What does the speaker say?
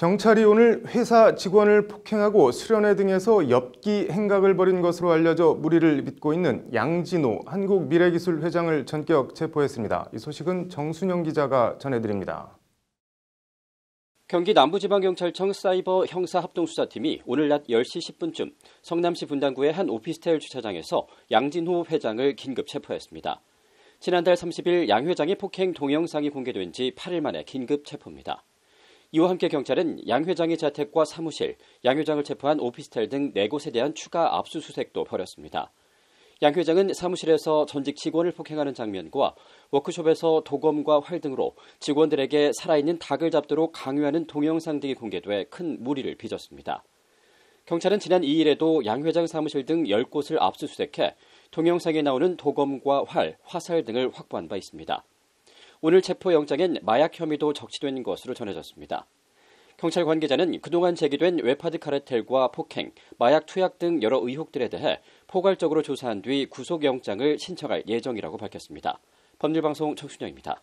경찰이 오늘 회사 직원을 폭행하고 수련회 등에서 엽기 행각을 벌인 것으로 알려져 무리를 빚고 있는 양진호 한국미래기술 회장을 전격 체포했습니다. 이 소식은 정순영 기자가 전해드립니다. 경기 남부지방경찰청 사이버 형사합동수사팀이 오늘 낮 10시 10분쯤 성남시 분당구의 한 오피스텔 주차장에서 양진호 회장을 긴급 체포했습니다. 지난달 30일 양 회장의 폭행 동영상이 공개된 지 8일 만에 긴급 체포입니다. 이와 함께 경찰은 양 회장의 자택과 사무실, 양 회장을 체포한 오피스텔 등 4곳에 대한 추가 압수수색도 벌였습니다. 양 회장은 사무실에서 전직 직원을 폭행하는 장면과 워크숍에서 도검과 활 등으로 직원들에게 살아있는 닭을 잡도록 강요하는 동영상 등이 공개돼 큰 무리를 빚었습니다. 경찰은 지난 2일에도 양 회장 사무실 등 10곳을 압수수색해 동영상에 나오는 도검과 활, 화살 등을 확보한 바 있습니다. 오늘 체포영장엔 마약 혐의도 적시된 것으로 전해졌습니다. 경찰 관계자는 그동안 제기된 웹하드 카르텔과 폭행, 마약 투약 등 여러 의혹들에 대해 포괄적으로 조사한 뒤 구속영장을 신청할 예정이라고 밝혔습니다. 법률방송 청순영입니다